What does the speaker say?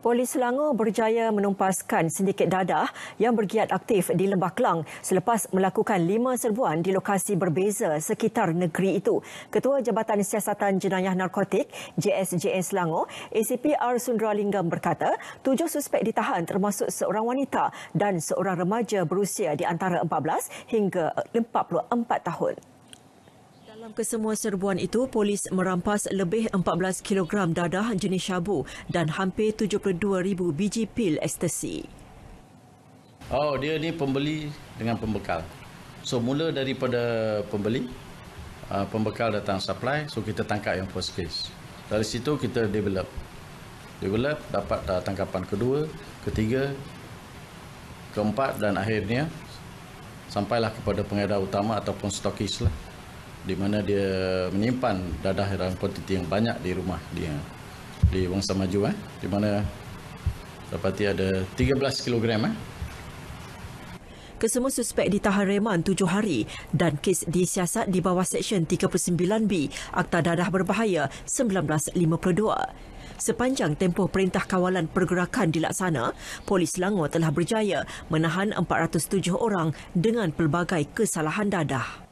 Polis Selangor berjaya menumpaskan sindiket dadah yang bergiat aktif di Lembah Kelang selepas melakukan lima serbuan di lokasi berbeza sekitar negeri itu. Ketua Jabatan Siasatan Jenayah Narkotik JSJN Selangor, ACP R. Sundralingam berkata, tujuh suspek ditahan termasuk seorang wanita dan seorang remaja berusia di antara 14 hingga 44 tahun. Dalam kesemua serbuan itu, polis merampas lebih 14 kilogram dadah jenis syabu dan hampir ribu biji pil ekstasi. Oh, dia ni pembeli dengan pembekal. So, mula daripada pembeli, uh, pembekal datang supply, so kita tangkap yang first case. Dari situ kita develop. Develop, dapat uh, tangkapan kedua, ketiga, keempat dan akhirnya sampailah kepada pengedar utama ataupun stokis lah di mana dia menyimpan dadah dalam kuantiti yang banyak di rumah dia di Bangsa Maju eh, di mana dapati ada 13 kilogram eh. Kesemua suspek ditahan reman tujuh hari dan kes disiasat di bawah Seksyen 39B Akta Dadah Berbahaya 1952. Sepanjang tempoh Perintah Kawalan Pergerakan dilaksana, Polis Selangor telah berjaya menahan 407 orang dengan pelbagai kesalahan dadah.